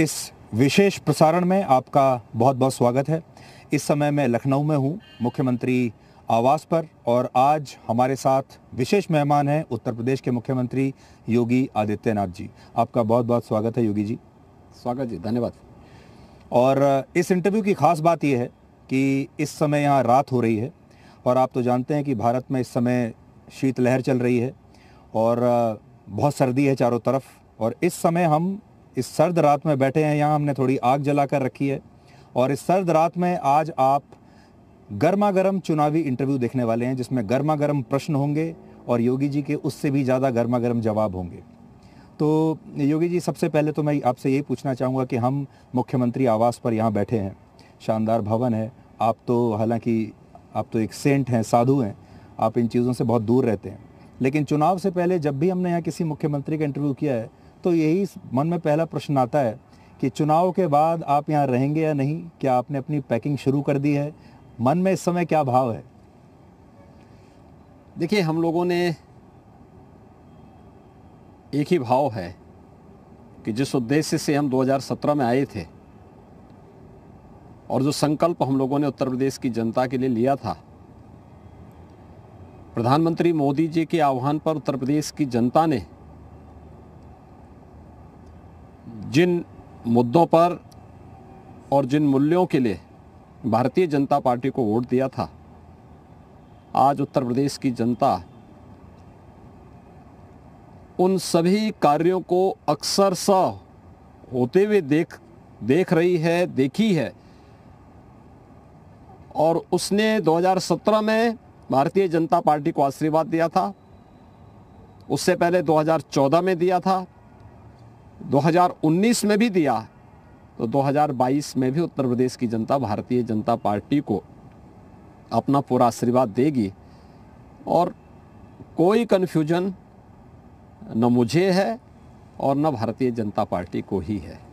इस विशेष प्रसारण में आपका बहुत बहुत स्वागत है इस समय मैं लखनऊ में हूँ मुख्यमंत्री आवास पर और आज हमारे साथ विशेष मेहमान हैं उत्तर प्रदेश के मुख्यमंत्री योगी आदित्यनाथ जी आपका बहुत बहुत स्वागत है योगी जी स्वागत जी धन्यवाद और इस इंटरव्यू की ख़ास बात यह है कि इस समय यहाँ रात हो रही है और आप तो जानते हैं कि भारत में इस समय शीतलहर चल रही है और बहुत सर्दी है चारों तरफ और इस समय हम इस सर्द रात में बैठे हैं यहाँ हमने थोड़ी आग जला कर रखी है और इस सर्द रात में आज आप गर्मा गर्म चुनावी इंटरव्यू देखने वाले हैं जिसमें गर्मा गर्म प्रश्न होंगे और योगी जी के उससे भी ज़्यादा गर्मा गर्म जवाब होंगे तो योगी जी सबसे पहले तो मैं आपसे यही पूछना चाहूँगा कि हम मुख्यमंत्री आवास पर यहाँ बैठे हैं शानदार भवन है आप तो हालांकि आप तो एक सेंट हैं साधु हैं आप इन चीज़ों से बहुत दूर रहते हैं लेकिन चुनाव से पहले जब भी हमने यहाँ किसी मुख्यमंत्री का इंटरव्यू किया है तो यही मन में पहला प्रश्न आता है कि चुनाव के बाद आप यहाँ रहेंगे या नहीं क्या आपने अपनी पैकिंग शुरू कर दी है मन में इस समय क्या भाव है देखिए हम लोगों ने एक ही भाव है कि जिस उद्देश्य से हम 2017 में आए थे और जो संकल्प हम लोगों ने उत्तर प्रदेश की जनता के लिए लिया था प्रधानमंत्री मोदी जी के आह्वान पर उत्तर प्रदेश की जनता ने जिन मुद्दों पर और जिन मूल्यों के लिए भारतीय जनता पार्टी को वोट दिया था आज उत्तर प्रदेश की जनता उन सभी कार्यों को अक्सर स होते हुए देख देख रही है देखी है और उसने 2017 में भारतीय जनता पार्टी को आशीर्वाद दिया था उससे पहले 2014 में दिया था 2019 में भी दिया तो 2022 में भी उत्तर प्रदेश की जनता भारतीय जनता पार्टी को अपना पूरा आशीर्वाद देगी और कोई कन्फ्यूजन न मुझे है और न भारतीय जनता पार्टी को ही है